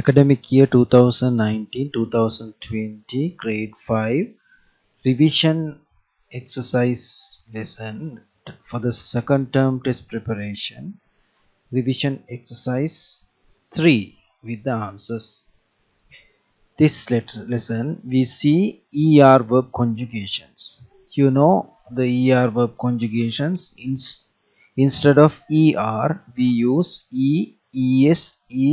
academic year 2019-2020 grade 5 revision exercise lesson for the second term test preparation revision exercise 3 with the answers this lesson we see er verb conjugations you know the er verb conjugations instead of er we use e es e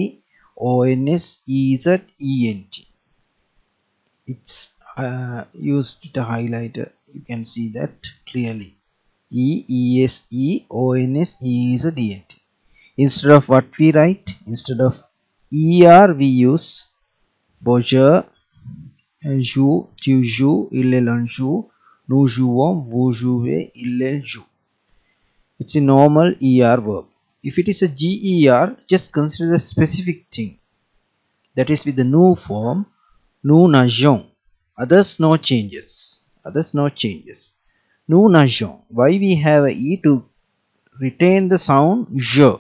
O-N-S-E-Z-E-N-T it's uh, used to highlight. you can see that clearly E E S E O N S E Z E N T. is instead of what we write instead of E R we use Bojer Jou Tujou Illelanjou Nujuom Vujuve joue. it's a normal E R verb if it is a GER just consider the specific thing that is with the new form nu najong. others no changes others no changes nu najong. why we have a e to retain the sound j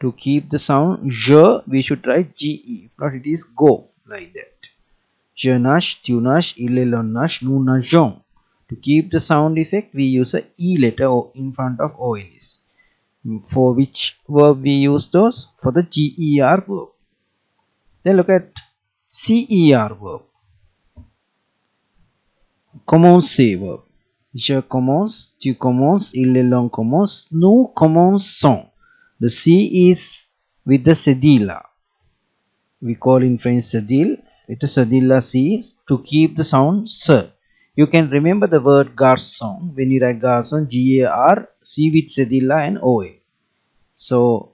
to keep the sound j we should write ge but it is go like that jnash tunash ilelonash nu najon to keep the sound effect we use a e letter in front of ons for which verb we use those for the GER verb then look at CER verb commencer verb je commence tu commences il est long commence nous commençons the C is with the sedilla we call in French sedil it is sedilla C to keep the sound sir you can remember the word garçon. when you write G-A-R. G-A-R, C with cedilla and O-A. So,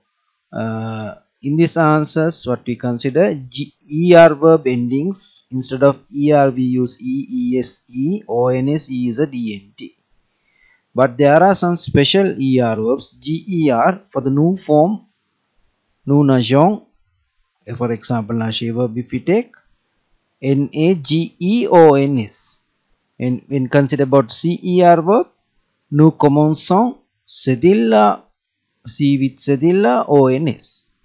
uh, in these answers, what we consider G-E-R ER verb endings instead of ER, we use E, ES, E, But there are some special ER verbs, GER for the new form, new For example, nashe verb if we take N A G E O N S in, when consider about CER verb, nous commençons, c'est de si with c'est de ONS.